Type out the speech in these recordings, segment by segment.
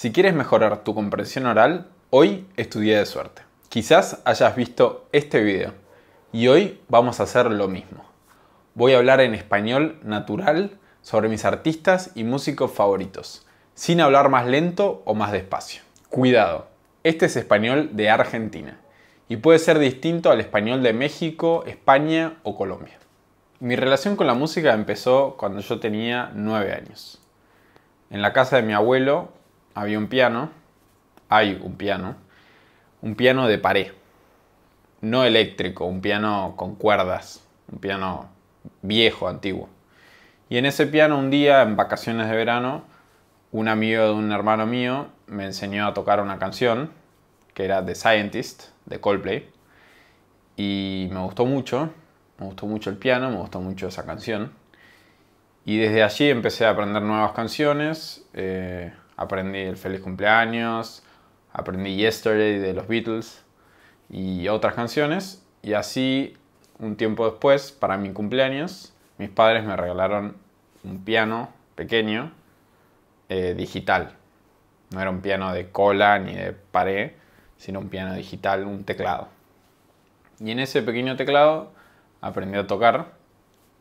Si quieres mejorar tu comprensión oral, hoy estudié de suerte. Quizás hayas visto este video y hoy vamos a hacer lo mismo. Voy a hablar en español natural sobre mis artistas y músicos favoritos, sin hablar más lento o más despacio. Cuidado, este es español de Argentina y puede ser distinto al español de México, España o Colombia. Mi relación con la música empezó cuando yo tenía 9 años. En la casa de mi abuelo, había un piano, hay un piano, un piano de pared, no eléctrico, un piano con cuerdas, un piano viejo, antiguo. Y en ese piano un día, en vacaciones de verano, un amigo de un hermano mío me enseñó a tocar una canción que era The Scientist de Coldplay y me gustó mucho, me gustó mucho el piano, me gustó mucho esa canción y desde allí empecé a aprender nuevas canciones. Eh, Aprendí el feliz cumpleaños, aprendí Yesterday de los Beatles y otras canciones. Y así, un tiempo después, para mi cumpleaños, mis padres me regalaron un piano pequeño eh, digital. No era un piano de cola ni de pared, sino un piano digital, un teclado. Y en ese pequeño teclado aprendí a tocar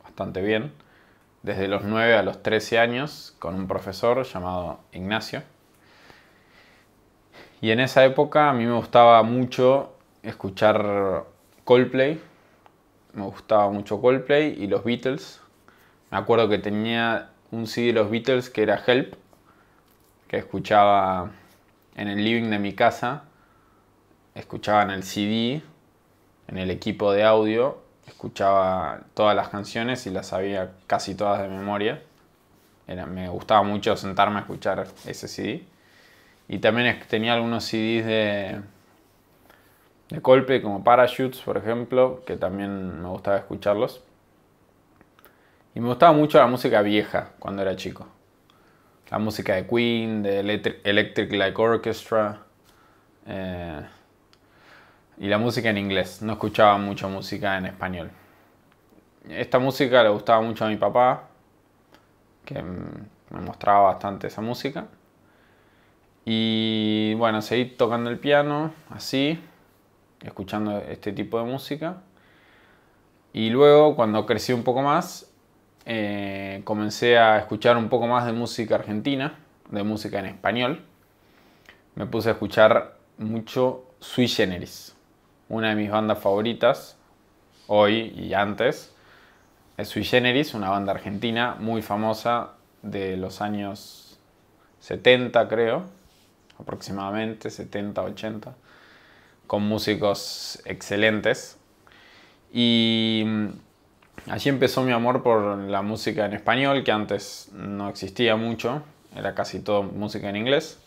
bastante bien desde los 9 a los 13 años con un profesor llamado Ignacio. Y en esa época a mí me gustaba mucho escuchar Coldplay, me gustaba mucho Coldplay y los Beatles. Me acuerdo que tenía un CD de los Beatles que era Help, que escuchaba en el living de mi casa, escuchaba en el CD, en el equipo de audio escuchaba todas las canciones y las sabía casi todas de memoria. me gustaba mucho sentarme a escuchar ese CD. Y también tenía algunos CDs de, de como Parachutes, por ejemplo, que también me gustaba escucharlos. Y me gustaba mucho la música vieja cuando era chico. La música de Queen, de Electric, Like Orchestra, eh, y la música en inglés. No escuchaba mucha música en español. Esta música le gustaba mucho a mi papá, que me mostraba bastante esa música. Y bueno, seguí tocando el piano así, escuchando este tipo de música. Y luego, cuando crecí un poco más, eh, comencé a escuchar un poco más de música argentina, de música en español. Me puse a escuchar mucho sui generis una de mis bandas favoritas, hoy y antes, es Sui Generis, una banda argentina muy famosa de los años 70 creo, aproximadamente 70, 80, con músicos excelentes. Y mm, allí empezó mi amor por la música en español, que antes no existía mucho, era casi todo música en inglés.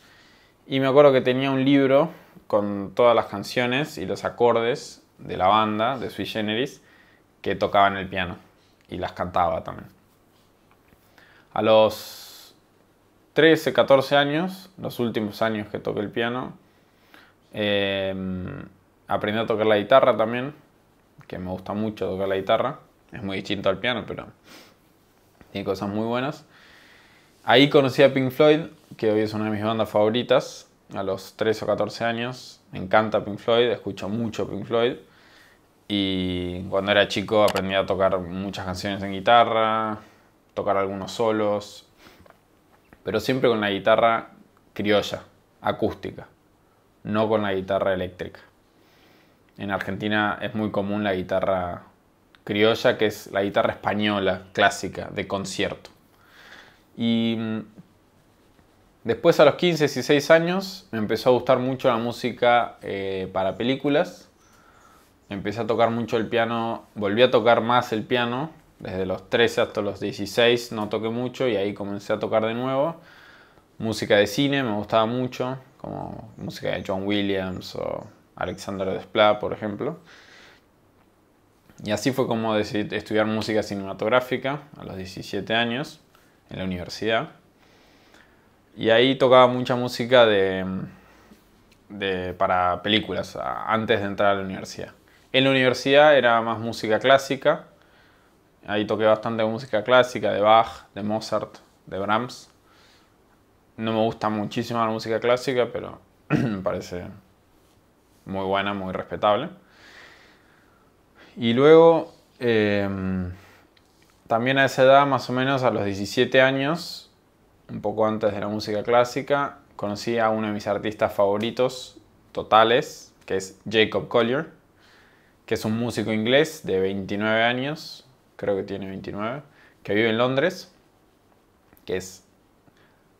Y me acuerdo que tenía un libro con todas las canciones y los acordes de la banda, de Sui Generis, que tocaba en el piano y las cantaba también. A los 13, 14 años, los últimos años que toqué el piano, eh, aprendí a tocar la guitarra también, que me gusta mucho tocar la guitarra. Es muy distinto al piano, pero tiene cosas muy buenas. Ahí conocí a Pink Floyd, que hoy es una de mis bandas favoritas, a los 3 o 14 años. Me encanta Pink Floyd, escucho mucho Pink Floyd. Y cuando era chico aprendí a tocar muchas canciones en guitarra, tocar algunos solos, pero siempre con la guitarra criolla, acústica, no con la guitarra eléctrica. En Argentina es muy común la guitarra criolla, que es la guitarra española clásica de concierto. Y mm, después a los 15, 16 años me empezó a gustar mucho la música eh, para películas. Empecé a tocar mucho el piano, volví a tocar más el piano. Desde los 13 hasta los 16 no toqué mucho y ahí comencé a tocar de nuevo. Música de cine me gustaba mucho, como música de John Williams o Alexander Desplat, por ejemplo. Y así fue como decidí estudiar música cinematográfica a los 17 años en la universidad. Y ahí tocaba mucha música de, para películas antes de entrar a la universidad. En la universidad era más música clásica. Ahí toqué bastante música clásica de Bach, de Mozart, de Brahms. No me gusta muchísimo la música clásica, pero me parece muy buena, muy respetable. Y luego em, también a esa edad, más o menos a los 17 años, un poco antes de la música clásica, conocí a uno de mis artistas favoritos totales, que es Jacob Collier, que es un músico inglés de 29 años, creo que tiene 29, que vive en Londres, que es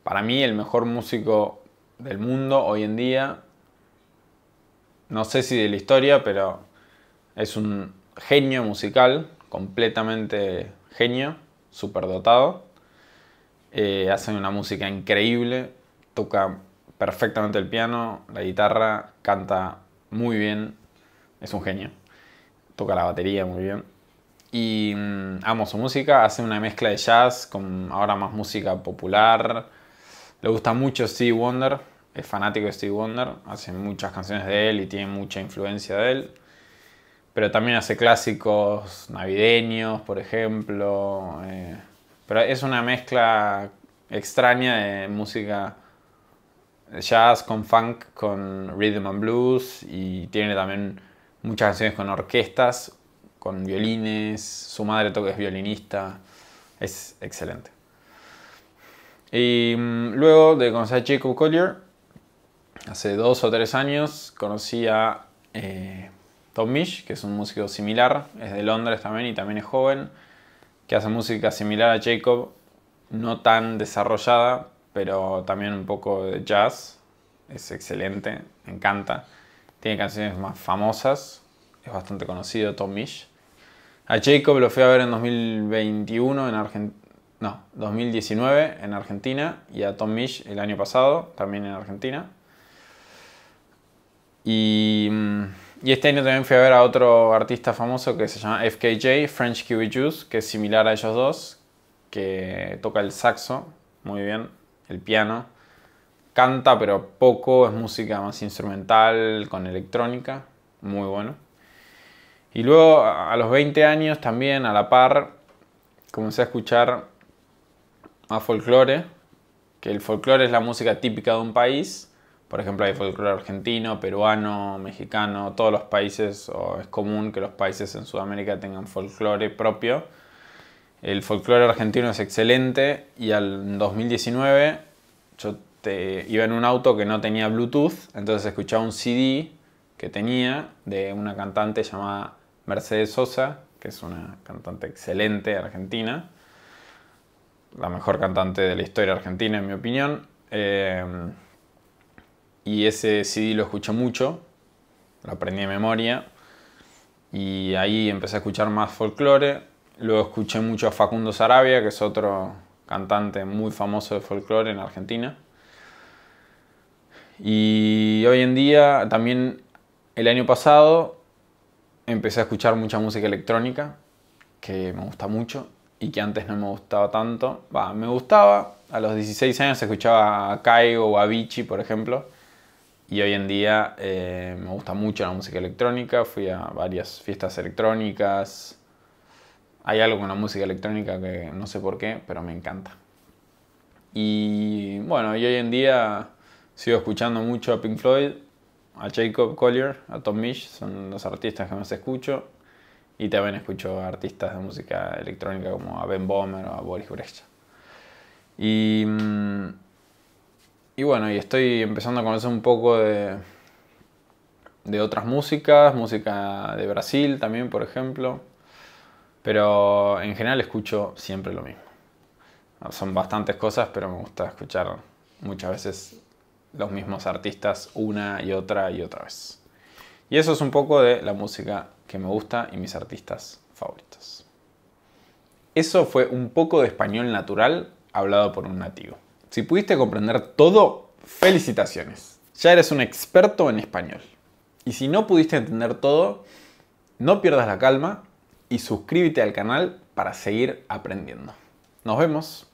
para mí el mejor músico del mundo hoy en día. No sé si de la historia, pero es un genio musical completamente genio, super dotado, eh, hace una música increíble, toca perfectamente el piano, la guitarra, canta muy bien, es un genio. Toca la batería muy bien. Y mm, amo su música, hace una mezcla de jazz con ahora más música popular. Le gusta mucho Steve Wonder, es fanático de Steve Wonder, hace muchas canciones de él y tiene mucha influencia de él pero también hace clásicos navideños, por ejemplo. Eh, pero es una mezcla extraña de música jazz con funk, con rhythm and blues y tiene también muchas canciones con orquestas, con violines, su madre toca es violinista, es excelente. Y mm, luego de conocer a Jacob Collier, hace dos o tres años conocí a eh, Tom Misch, que es un músico similar, es de Londres también y también es joven, que hace música similar a Jacob, no tan desarrollada, pero también un poco de jazz. Es excelente, me encanta. Tiene canciones más famosas, es bastante conocido Tom Misch. A Jacob lo fui a ver en 2021 en Argentina. No, 2019 en Argentina y a Tom Misch el año pasado, también en Argentina. Y mm, y este año también fui a ver a otro artista famoso que se llama FKJ, French Kiwi Juice, que es similar a ellos dos, que toca el saxo muy bien, el piano, canta pero poco, es música más instrumental con electrónica, muy bueno. Y luego a los 20 años también a la par comencé a escuchar a folclore, que el folclore es la música típica de un país por ejemplo, hay folclore argentino, peruano, mexicano, todos los países, o es común que los países en Sudamérica tengan folclore propio. El folclore argentino es excelente y al 2019 yo te, iba en un auto que no tenía Bluetooth, entonces escuchaba un CD que tenía de una cantante llamada Mercedes Sosa, que es una cantante excelente argentina, la mejor cantante de la historia argentina en mi opinión. Eh, y ese CD lo escuché mucho, lo aprendí de memoria y ahí empecé a escuchar más folclore. Luego escuché mucho a Facundo Sarabia, que es otro cantante muy famoso de folclore en Argentina. Y hoy en día, también el año pasado, empecé a escuchar mucha música electrónica, que me gusta mucho y que antes no me gustaba tanto. me gustaba, a los 16 años escuchaba a Caigo o a Vichy, por ejemplo y hoy en día eh, me gusta mucho la música electrónica, fui a varias fiestas electrónicas. Hay algo con la música electrónica que no sé por qué, pero me encanta. Y bueno, y hoy en día sigo escuchando mucho a Pink Floyd, a Jacob Collier, a Tom Misch, son los artistas que más escucho. Y también escucho a artistas de música electrónica como a Ben Bomer o a Boris Brecht. Y mm, y bueno, y estoy empezando a conocer un poco de, de otras músicas, música de Brasil también, por ejemplo. Pero en general escucho siempre lo mismo. Son bastantes cosas, pero me gusta escuchar muchas veces los mismos artistas una y otra y otra vez. Y eso es un poco de la música que me gusta y mis artistas favoritos. Eso fue un poco de español natural hablado por un nativo. Si pudiste comprender todo, felicitaciones. Ya eres un experto en español. Y si no pudiste entender todo, no pierdas la calma y suscríbete al canal para seguir aprendiendo. Nos vemos.